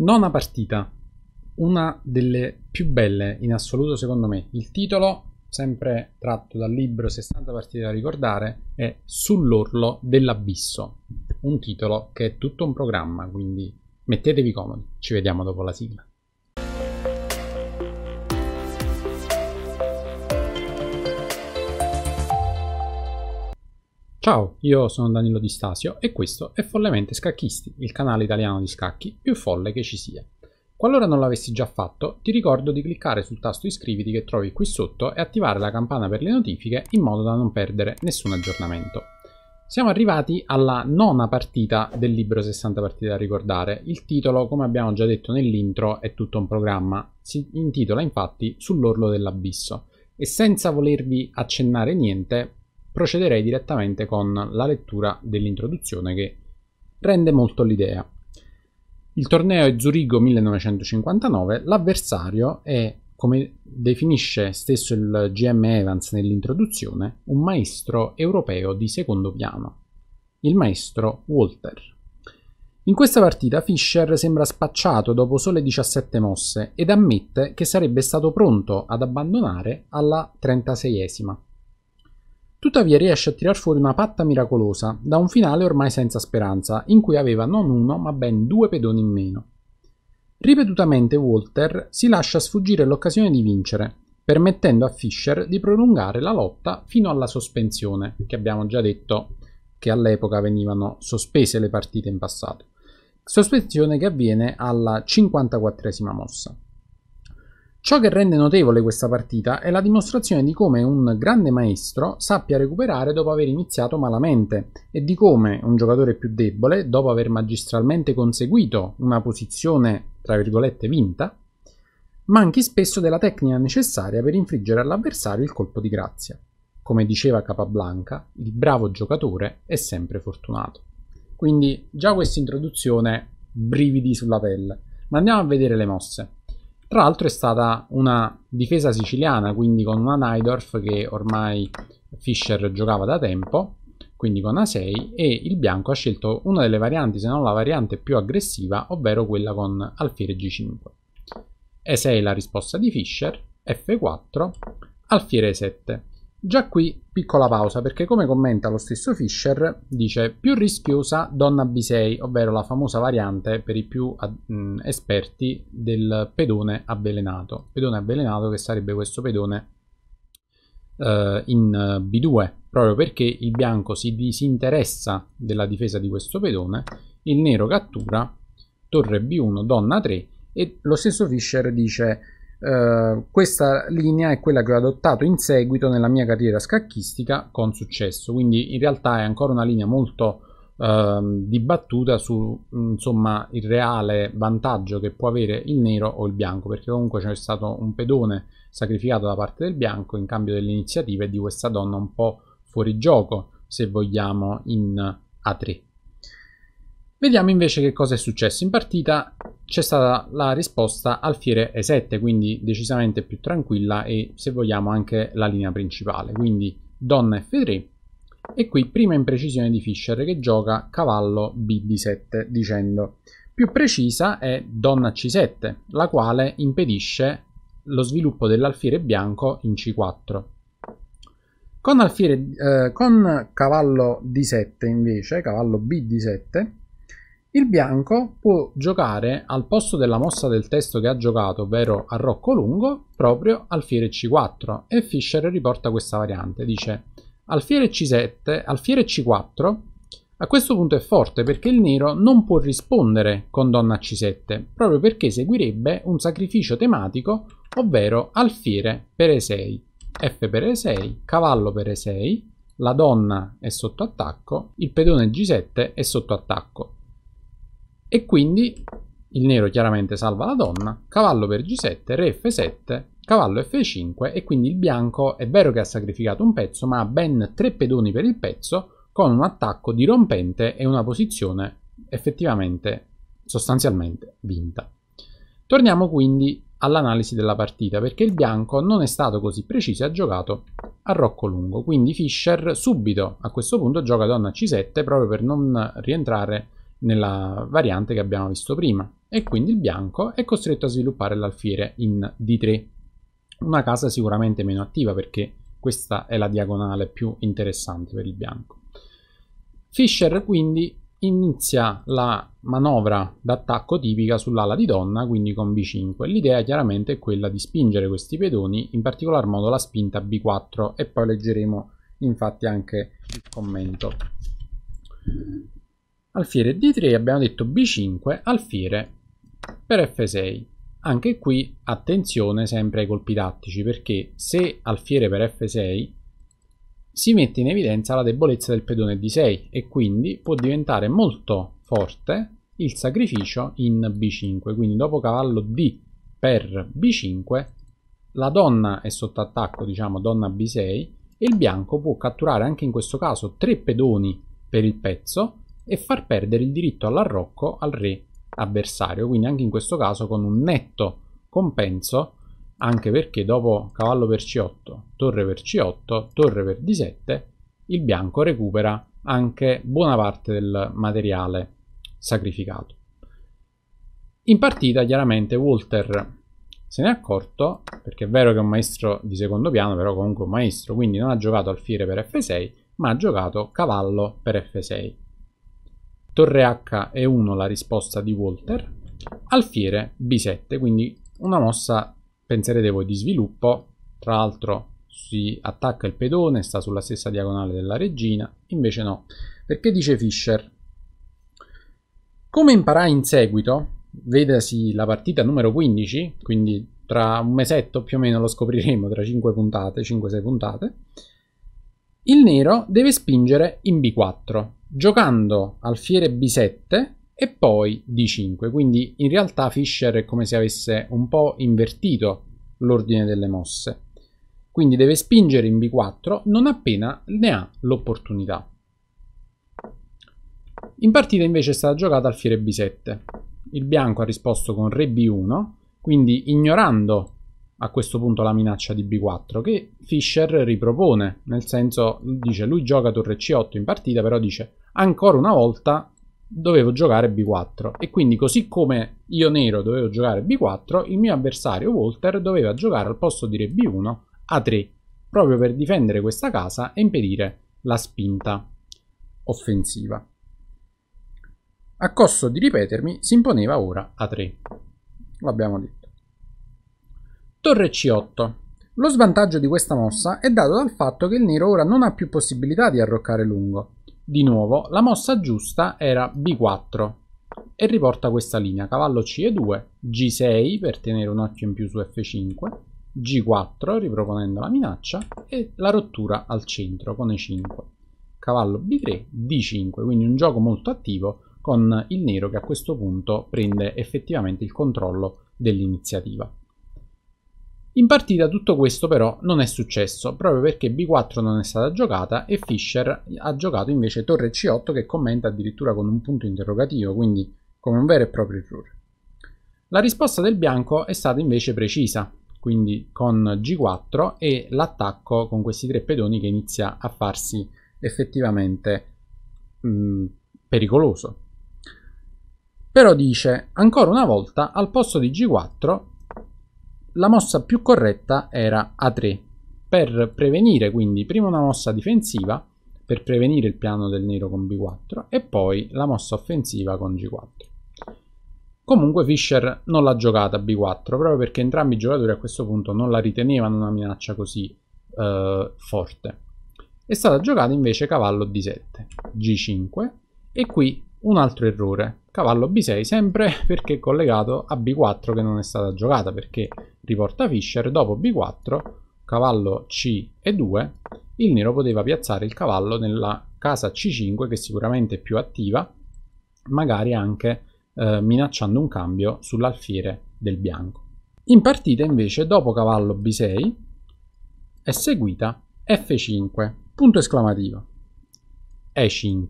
Nona partita, una delle più belle in assoluto secondo me. Il titolo, sempre tratto dal libro 60 partite da ricordare, è Sull'orlo dell'abisso. Un titolo che è tutto un programma, quindi mettetevi comodi. Ci vediamo dopo la sigla. Ciao, io sono Danilo Di Stasio e questo è Follemente Scacchisti, il canale italiano di scacchi più folle che ci sia. Qualora non l'avessi già fatto, ti ricordo di cliccare sul tasto iscriviti che trovi qui sotto e attivare la campana per le notifiche in modo da non perdere nessun aggiornamento. Siamo arrivati alla nona partita del libro 60 partite da ricordare. Il titolo, come abbiamo già detto nell'intro, è tutto un programma. Si intitola infatti Sull'orlo dell'abisso. E senza volervi accennare niente, procederei direttamente con la lettura dell'introduzione che rende molto l'idea. Il torneo è Zurigo 1959, l'avversario è, come definisce stesso il GM Evans nell'introduzione, un maestro europeo di secondo piano, il maestro Walter. In questa partita Fischer sembra spacciato dopo sole 17 mosse ed ammette che sarebbe stato pronto ad abbandonare alla 36esima. Tuttavia riesce a tirar fuori una patta miracolosa, da un finale ormai senza speranza, in cui aveva non uno ma ben due pedoni in meno. Ripetutamente Walter si lascia sfuggire l'occasione di vincere, permettendo a Fischer di prolungare la lotta fino alla sospensione, che abbiamo già detto che all'epoca venivano sospese le partite in passato. Sospensione che avviene alla 54esima mossa. Ciò che rende notevole questa partita è la dimostrazione di come un grande maestro sappia recuperare dopo aver iniziato malamente e di come un giocatore più debole, dopo aver magistralmente conseguito una posizione tra virgolette vinta, manchi spesso della tecnica necessaria per infliggere all'avversario il colpo di grazia. Come diceva Capablanca, il bravo giocatore è sempre fortunato. Quindi già questa introduzione brividi sulla pelle, ma andiamo a vedere le mosse. Tra l'altro è stata una difesa siciliana, quindi con una Naidorf che ormai Fischer giocava da tempo, quindi con A6, e il bianco ha scelto una delle varianti, se non la variante più aggressiva, ovvero quella con alfiere G5. E6 è la risposta di Fischer, F4, alfiere 7 Già qui piccola pausa perché come commenta lo stesso Fischer dice più rischiosa donna B6, ovvero la famosa variante per i più mh, mm, esperti del pedone avvelenato. Pedone avvelenato che sarebbe questo pedone uh, in eh, B2, proprio perché il bianco si disinteressa della difesa di questo pedone, il nero cattura torre B1, donna 3 e lo stesso Fischer dice eh, questa linea è quella che ho adottato in seguito nella mia carriera scacchistica con successo, quindi in realtà è ancora una linea molto uh, dibattuta su insomma, il reale vantaggio che può avere il nero o il bianco, perché comunque c'è stato un pedone sacrificato da parte del bianco in cambio delle iniziative di questa donna un po' fuori gioco, se vogliamo, in A3. Vediamo invece che cosa è successo. In partita c'è stata la risposta alfiere E7, quindi decisamente più tranquilla e se vogliamo anche la linea principale. Quindi donna F3 e qui prima imprecisione di Fischer che gioca cavallo bd 7 dicendo più precisa è donna C7, la quale impedisce lo sviluppo dell'alfiere bianco in C4. Con, alfiere, eh, con cavallo D7 invece, cavallo bd 7, il bianco può giocare al posto della mossa del testo che ha giocato, ovvero arrocco lungo, proprio alfiere c4 e Fischer riporta questa variante, dice alfiere c7, alfiere c4. A questo punto è forte perché il nero non può rispondere con donna c7, proprio perché seguirebbe un sacrificio tematico, ovvero alfiere per e6, f per e6, cavallo per e6, la donna è sotto attacco, il pedone g7 è sotto attacco. E quindi il nero chiaramente salva la donna, cavallo per g7, re f7, cavallo f5 e quindi il bianco è vero che ha sacrificato un pezzo ma ha ben tre pedoni per il pezzo con un attacco dirompente e una posizione effettivamente sostanzialmente vinta. Torniamo quindi all'analisi della partita perché il bianco non è stato così preciso e ha giocato a rocco lungo quindi Fischer subito a questo punto gioca donna c7 proprio per non rientrare nella variante che abbiamo visto prima e quindi il bianco è costretto a sviluppare l'alfiere in D3, una casa sicuramente meno attiva perché questa è la diagonale più interessante per il bianco. Fischer quindi inizia la manovra d'attacco tipica sull'ala di donna, quindi con B5. L'idea chiaramente è quella di spingere questi pedoni, in particolar modo la spinta B4 e poi leggeremo infatti anche il commento alfiere D3 abbiamo detto B5 alfiere per F6 anche qui attenzione sempre ai colpi tattici perché se alfiere per F6 si mette in evidenza la debolezza del pedone D6 e quindi può diventare molto forte il sacrificio in B5 quindi dopo cavallo D per B5 la donna è sotto attacco diciamo donna B6 e il bianco può catturare anche in questo caso tre pedoni per il pezzo e far perdere il diritto all'arrocco al re avversario, quindi anche in questo caso con un netto compenso, anche perché dopo cavallo per c8, torre per c8, torre per d7, il bianco recupera anche buona parte del materiale sacrificato. In partita chiaramente Walter se n'è accorto, perché è vero che è un maestro di secondo piano, però comunque un maestro, quindi non ha giocato alfiere per f6, ma ha giocato cavallo per f6 torre H e 1 la risposta di Walter, alfiere B7, quindi una mossa penserete voi di sviluppo, tra l'altro si attacca il pedone, sta sulla stessa diagonale della regina, invece no, perché dice Fischer, come imparai in seguito, vedasi la partita numero 15, quindi tra un mesetto più o meno lo scopriremo, tra 5 puntate, 5-6 puntate, il nero deve spingere in B4, giocando alfiere b7 e poi d5, quindi in realtà Fischer è come se avesse un po' invertito l'ordine delle mosse. Quindi deve spingere in b4 non appena ne ha l'opportunità. In partita invece è stata giocata alfiere b7. Il bianco ha risposto con re b1, quindi ignorando a questo punto la minaccia di B4 che Fischer ripropone, nel senso dice lui gioca torre C8 in partita, però dice ancora una volta dovevo giocare B4 e quindi così come io nero dovevo giocare B4, il mio avversario Walter doveva giocare al posto di re B1 A3, proprio per difendere questa casa e impedire la spinta offensiva. A costo di ripetermi si imponeva ora A3. L'abbiamo detto. Torre C8. Lo svantaggio di questa mossa è dato dal fatto che il nero ora non ha più possibilità di arroccare lungo. Di nuovo, la mossa giusta era B4 e riporta questa linea, cavallo C e 2, G6 per tenere un occhio in più su F5, G4 riproponendo la minaccia e la rottura al centro con E5, cavallo B3, D5, quindi un gioco molto attivo con il nero che a questo punto prende effettivamente il controllo dell'iniziativa. In partita tutto questo però non è successo, proprio perché B4 non è stata giocata e Fischer ha giocato invece torre C8 che commenta addirittura con un punto interrogativo, quindi come un vero e proprio errore. La risposta del bianco è stata invece precisa, quindi con G4 e l'attacco con questi tre pedoni che inizia a farsi effettivamente mh, mm, pericoloso. Però dice, ancora una volta, al posto di G4 la mossa più corretta era A3 per prevenire quindi prima una mossa difensiva per prevenire il piano del nero con B4 e poi la mossa offensiva con G4. Comunque Fischer non l'ha giocata B4 proprio perché entrambi i giocatori a questo punto non la ritenevano una minaccia così eh, forte. È stata giocata invece cavallo D7, G5 e qui un altro errore cavallo b6 sempre perché collegato a b4 che non è stata giocata perché riporta Fischer dopo b4 cavallo c e 2 il nero poteva piazzare il cavallo nella casa c5 che sicuramente è più attiva magari anche eh, minacciando un cambio sull'alfiere del bianco in partita invece dopo cavallo b6 è seguita f5 punto esclamativo e5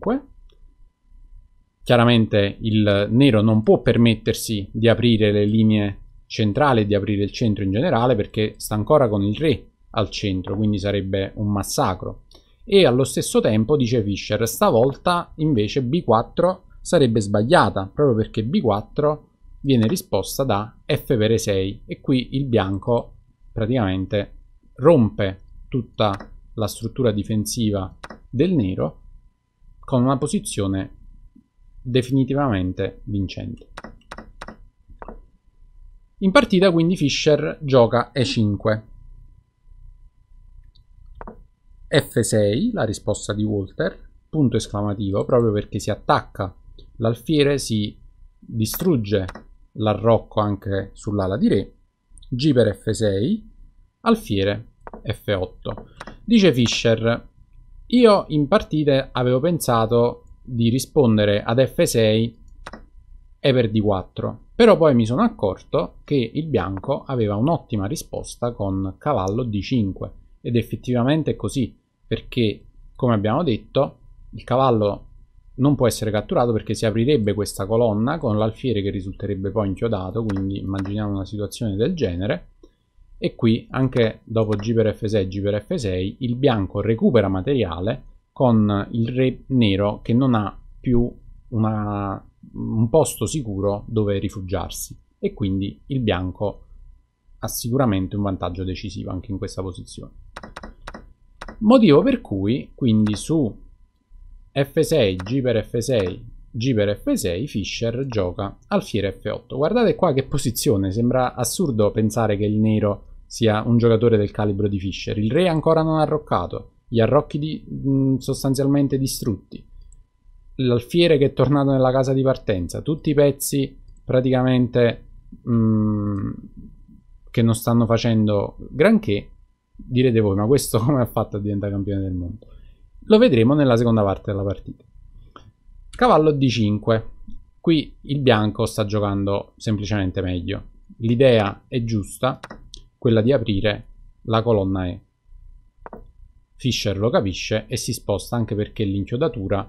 Chiaramente il nero non può permettersi di aprire le linee centrali, di aprire il centro in generale, perché sta ancora con il re al centro, quindi sarebbe un massacro. E allo stesso tempo, dice Fischer, stavolta invece B4 sarebbe sbagliata, proprio perché B4 viene risposta da F per E6 e qui il bianco praticamente rompe tutta la struttura difensiva del nero con una posizione definitivamente vincente. In partita quindi Fischer gioca E5. F6, la risposta di Walter, punto esclamativo, proprio perché si attacca l'alfiere, si distrugge l'arrocco anche sull'ala di re, G per F6, alfiere F8. Dice Fischer, io in partite avevo pensato di rispondere ad F6 e per D4. Però poi mi sono accorto che il bianco aveva un'ottima risposta con cavallo D5 ed effettivamente è così perché come abbiamo detto il cavallo non può essere catturato perché si aprirebbe questa colonna con l'alfiere che risulterebbe poi inchiodato, quindi immaginiamo una situazione del genere. E qui anche dopo G per F6, G per F6, il bianco recupera materiale con il re nero che non ha più una, un posto sicuro dove rifugiarsi e quindi il bianco ha sicuramente un vantaggio decisivo anche in questa posizione. Motivo per cui quindi su F6, G per F6, G per F6 Fischer gioca alfiere F8. Guardate qua che posizione, sembra assurdo pensare che il nero sia un giocatore del calibro di Fischer. Il re ancora non ha arroccato, gli arrocchi mh, sostanzialmente distrutti, l'alfiere che è tornato nella casa di partenza, tutti i pezzi praticamente mh, che non stanno facendo granché, direte voi, ma questo come ha fatto a diventare campione del mondo? Lo vedremo nella seconda parte della partita. Cavallo D5. Qui il bianco sta giocando semplicemente meglio. L'idea è giusta, quella di aprire la colonna E. Fisher lo capisce e si sposta anche perché l'inchiodatura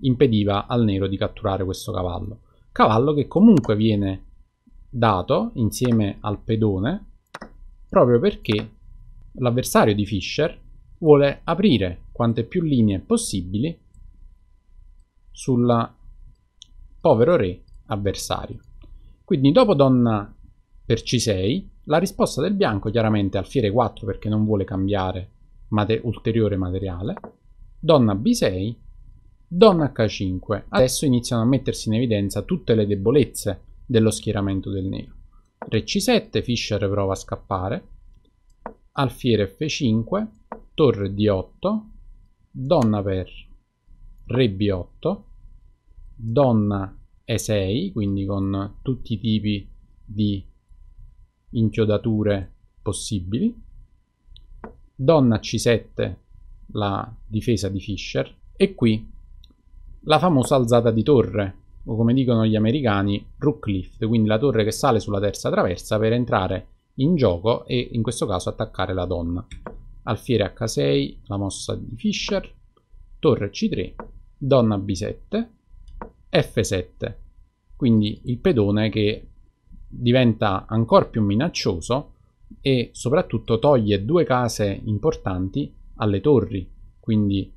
impediva al nero di catturare questo cavallo. Cavallo che comunque viene dato insieme al pedone proprio perché l'avversario di Fischer vuole aprire quante più linee possibili sul povero re avversario. Quindi dopo donna per C6, la risposta del bianco chiaramente è alfiere 4 perché non vuole cambiare mate- ulteriore materiale, donna b6, donna h5. Adesso iniziano a mettersi in evidenza tutte le debolezze dello schieramento del nero. Re c7, Fischer prova a scappare, alfiere f5, torre d8, donna per re b8, donna e6, quindi con tutti i tipi di inchiodature possibili, donna C7 la difesa di Fischer e qui la famosa alzata di torre o come dicono gli americani rook lift, quindi la torre che sale sulla terza traversa per entrare in gioco e in questo caso attaccare la donna. Alfiere H6, la mossa di Fischer, torre C3, donna B7, F7, quindi il pedone che diventa ancora più minaccioso e soprattutto toglie due case importanti alle torri, quindi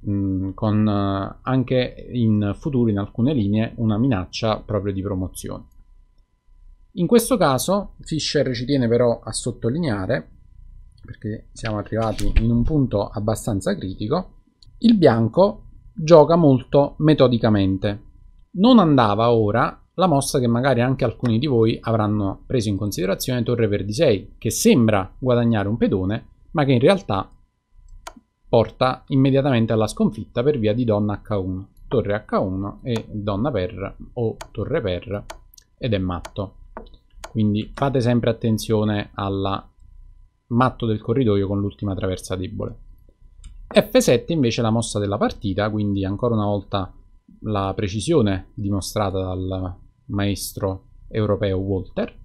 mh, mm, con uh, anche in futuro in alcune linee una minaccia proprio di promozione. In questo caso Fischer ci tiene però a sottolineare, perché siamo arrivati in un punto abbastanza critico, il bianco gioca molto metodicamente. Non andava ora la mossa che magari anche alcuni di voi avranno preso in considerazione Torre Verdi 6, che sembra guadagnare un pedone, ma che in realtà porta immediatamente alla sconfitta per via di donna H1, torre H1 e donna per o torre per ed è matto. Quindi fate sempre attenzione al matto del corridoio con l'ultima traversa debole. F7 invece è la mossa della partita, quindi ancora una volta la precisione dimostrata dal maestro europeo Walter.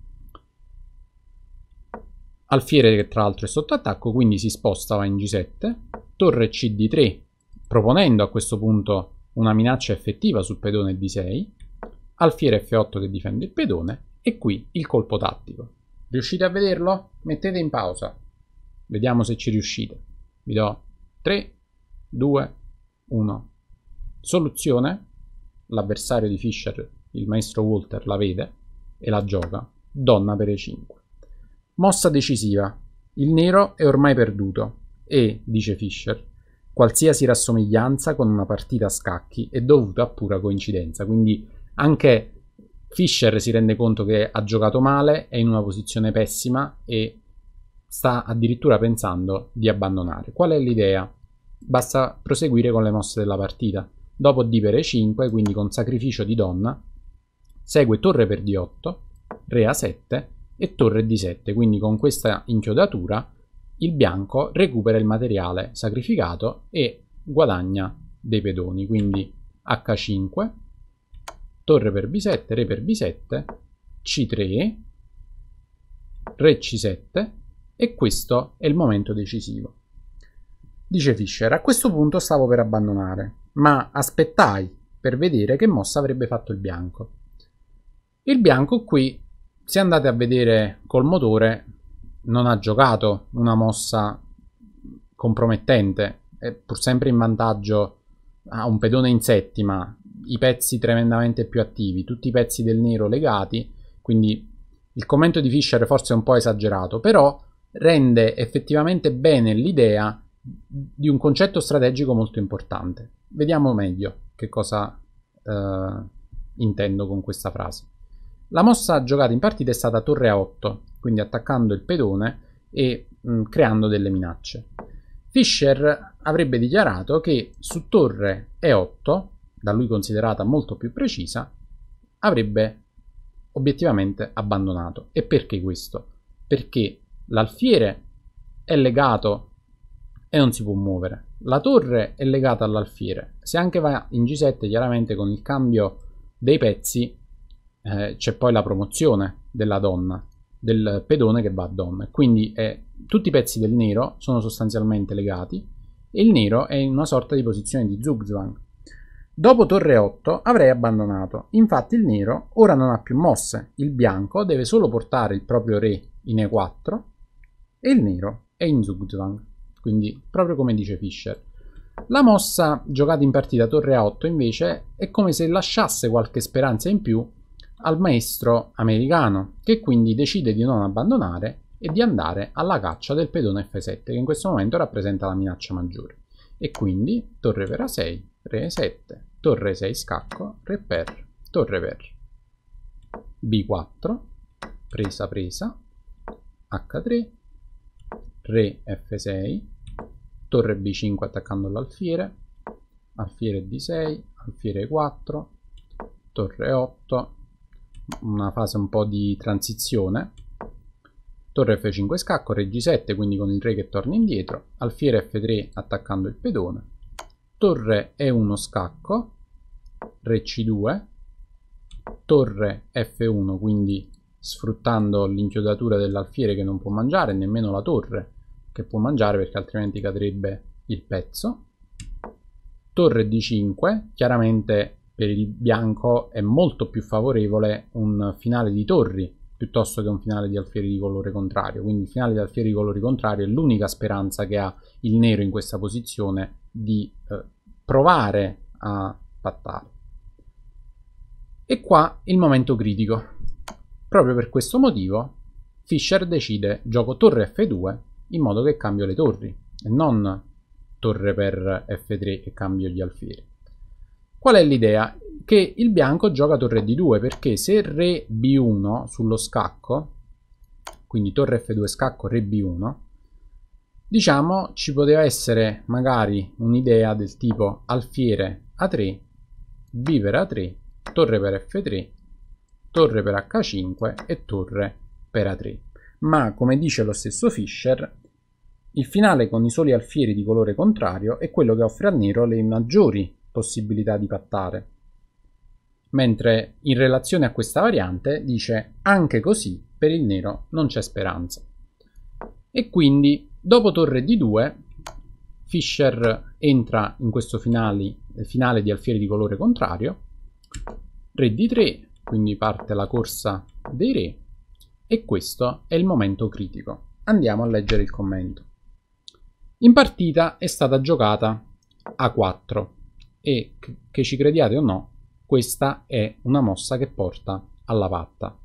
Alfiere che tra l'altro è sotto attacco, quindi si sposta va in G7. Torre CD3, proponendo a questo punto una minaccia effettiva sul pedone D6. Alfiere F8 che difende il pedone. E qui il colpo tattico. Riuscite a vederlo? Mettete in pausa. Vediamo se ci riuscite. Vi do 3, 2, 1. Soluzione. L'avversario di Fischer il maestro Walter la vede e la gioca. Donna per E5. Mossa decisiva. Il nero è ormai perduto e, dice Fischer, qualsiasi rassomiglianza con una partita a scacchi è dovuta a pura coincidenza. Quindi anche Fischer si rende conto che ha giocato male, è in una posizione pessima e sta addirittura pensando di abbandonare. Qual è l'idea? Basta proseguire con le mosse della partita. Dopo D per E5, quindi con sacrificio di donna, Segue torre per d8, re a7 e torre d7, quindi con questa inchiodatura il bianco recupera il materiale sacrificato e guadagna dei pedoni, quindi h5, torre per b7, re per b7, c3, re c7 e questo è il momento decisivo. Dice Fischer, a questo punto stavo per abbandonare, ma aspettai per vedere che mossa avrebbe fatto il bianco. Il bianco qui, se andate a vedere col motore, non ha giocato una mossa compromettente, è pur sempre in vantaggio ha un pedone in settima, i pezzi tremendamente più attivi, tutti i pezzi del nero legati, quindi il commento di Fischer forse è un po' esagerato, però rende effettivamente bene l'idea di un concetto strategico molto importante. Vediamo meglio che cosa eh, intendo con questa frase. La mossa giocata in partita è stata torre a 8, quindi attaccando il pedone e mh, mm, creando delle minacce. Fischer avrebbe dichiarato che su torre E8, da lui considerata molto più precisa, avrebbe obiettivamente abbandonato. E perché questo? Perché l'alfiere è legato e non si può muovere. La torre è legata all'alfiere. Se anche va in G7, chiaramente con il cambio dei pezzi eh, c'è poi la promozione della donna, del pedone che va a donna. Quindi eh, tutti i pezzi del nero sono sostanzialmente legati e il nero è in una sorta di posizione di zugzwang. Dopo torre 8 avrei abbandonato, infatti il nero ora non ha più mosse, il bianco deve solo portare il proprio re in e4 e il nero è in zugzwang, quindi proprio come dice Fischer. La mossa giocata in partita torre 8 invece è come se lasciasse qualche speranza in più al maestro americano, che quindi decide di non abbandonare e di andare alla caccia del pedone F7, che in questo momento rappresenta la minaccia maggiore. E quindi torre per A6, re 7, torre 6 scacco, re per, torre per. B4, presa presa, H3, re F6, torre B5 attaccando l'alfiere, alfiere D6, alfiere 4, torre 8, una fase un po' di transizione. Torre F5 scacco, Re G7, quindi con il Re che torna indietro, Alfiere F3 attaccando il pedone, Torre E1 scacco, Re C2, Torre F1, quindi sfruttando l'inchiodatura dell'alfiere che non può mangiare, nemmeno la torre che può mangiare perché altrimenti cadrebbe il pezzo. Torre D5, chiaramente per il bianco è molto più favorevole un finale di torri piuttosto che un finale di alfieri di colore contrario. Quindi il finale di alfieri di colore contrario è l'unica speranza che ha il nero in questa posizione di eh, provare a pattare. E qua il momento critico. Proprio per questo motivo Fischer decide gioco torre F2 in modo che cambio le torri e non torre per F3 e cambio gli alfieri. Qual è l'idea? Che il bianco gioca torre d2 perché se re b1 sullo scacco, quindi torre f2 scacco re b1, diciamo ci poteva essere magari un'idea del tipo alfiere a3, b per a3, torre per f3, torre per h5 e torre per a3. Ma come dice lo stesso Fischer, il finale con i soli alfieri di colore contrario è quello che offre al nero le maggiori possibilità di pattare. Mentre in relazione a questa variante dice anche così per il nero non c'è speranza. E quindi dopo torre d2 Fischer entra in questo finale, finale di alfieri di colore contrario, re d3, quindi parte la corsa dei re e questo è il momento critico. Andiamo a leggere il commento. In partita è stata giocata a4, e che ci crediate o no, questa è una mossa che porta alla patta.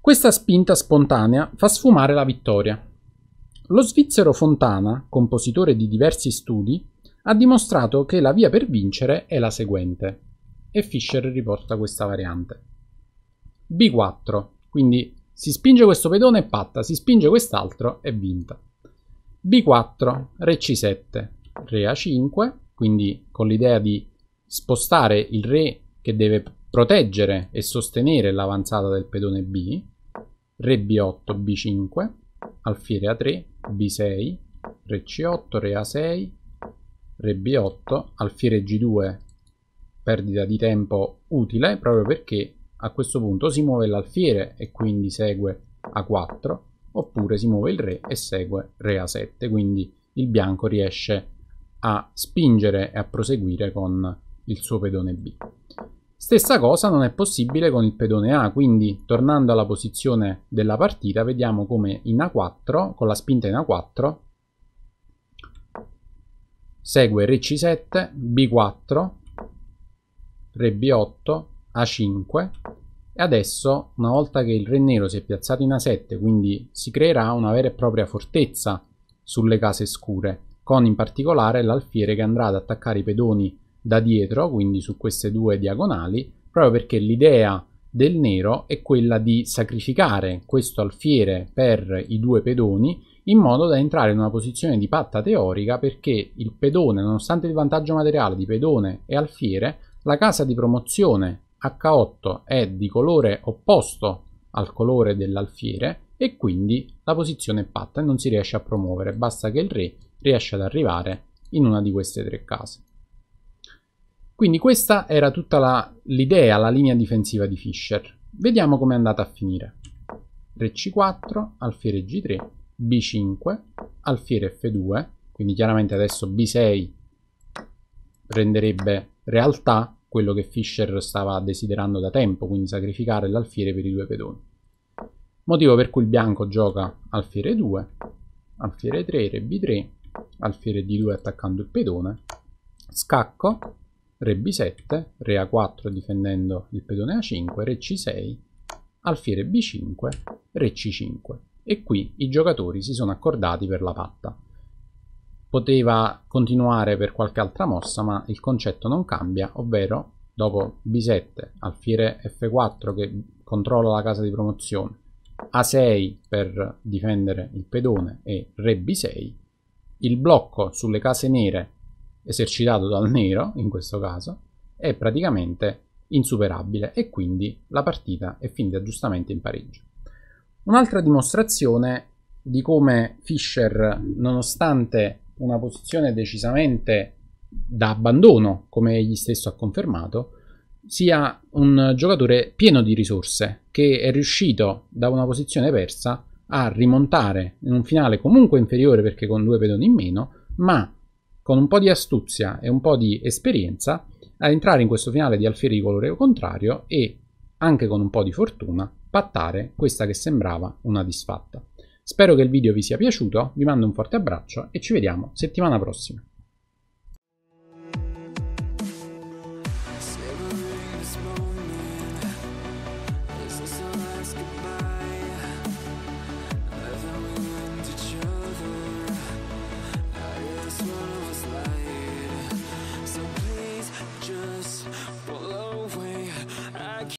Questa spinta spontanea fa sfumare la vittoria. Lo svizzero Fontana, compositore di diversi studi, ha dimostrato che la via per vincere è la seguente e Fischer riporta questa variante. B4, quindi si spinge questo pedone e patta, si spinge quest'altro e vinta. B4, Re C7, Re A5, quindi con l'idea di spostare il re che deve proteggere e sostenere l'avanzata del pedone B, re B8, B5, alfiere A3, B6, re C8, re A6, re B8, alfiere G2, perdita di tempo utile proprio perché a questo punto si muove l'alfiere e quindi segue A4, oppure si muove il re e segue re A7, quindi il bianco riesce a a spingere e a proseguire con il suo pedone B. Stessa cosa non è possibile con il pedone A, quindi tornando alla posizione della partita vediamo come in A4, con la spinta in A4, segue Re c 7 B4, Re B8, A5 e adesso una volta che il Re nero si è piazzato in A7 quindi si creerà una vera e propria fortezza sulle case scure con in particolare l'alfiere che andrà ad attaccare i pedoni da dietro, quindi su queste due diagonali, proprio perché l'idea del nero è quella di sacrificare questo alfiere per i due pedoni in modo da entrare in una posizione di patta teorica perché il pedone, nonostante il vantaggio materiale di pedone e alfiere, la casa di promozione H8 è di colore opposto al colore dell'alfiere e quindi la posizione è patta e non si riesce a promuovere, basta che il re riesce ad arrivare in una di queste tre case. Quindi questa era tutta la, l'idea, la linea difensiva di Fischer. Vediamo come è andata a finire. Re C4, alfiere G3, B5, alfiere F2, quindi chiaramente adesso B6 renderebbe realtà quello che Fischer stava desiderando da tempo, quindi sacrificare l'alfiere per i due pedoni. Motivo per cui il bianco gioca alfiere 2, alfiere 3, re B3, alfiere d2 attaccando il pedone, scacco, re b7, re a4 difendendo il pedone a5, re c6, alfiere b5, re c5. E qui i giocatori si sono accordati per la patta. Poteva continuare per qualche altra mossa, ma il concetto non cambia, ovvero dopo b7, alfiere f4 che controlla la casa di promozione, a6 per difendere il pedone e re b6, il blocco sulle case nere esercitato dal nero in questo caso è praticamente insuperabile e quindi la partita è finita giustamente in pareggio. Un'altra dimostrazione di come Fischer, nonostante una posizione decisamente da abbandono, come egli stesso ha confermato, sia un giocatore pieno di risorse che è riuscito da una posizione persa a rimontare in un finale comunque inferiore perché con due pedoni in meno, ma con un po' di astuzia e un po' di esperienza ad entrare in questo finale di alfieri di colore contrario e anche con un po' di fortuna pattare questa che sembrava una disfatta. Spero che il video vi sia piaciuto, vi mando un forte abbraccio e ci vediamo settimana prossima.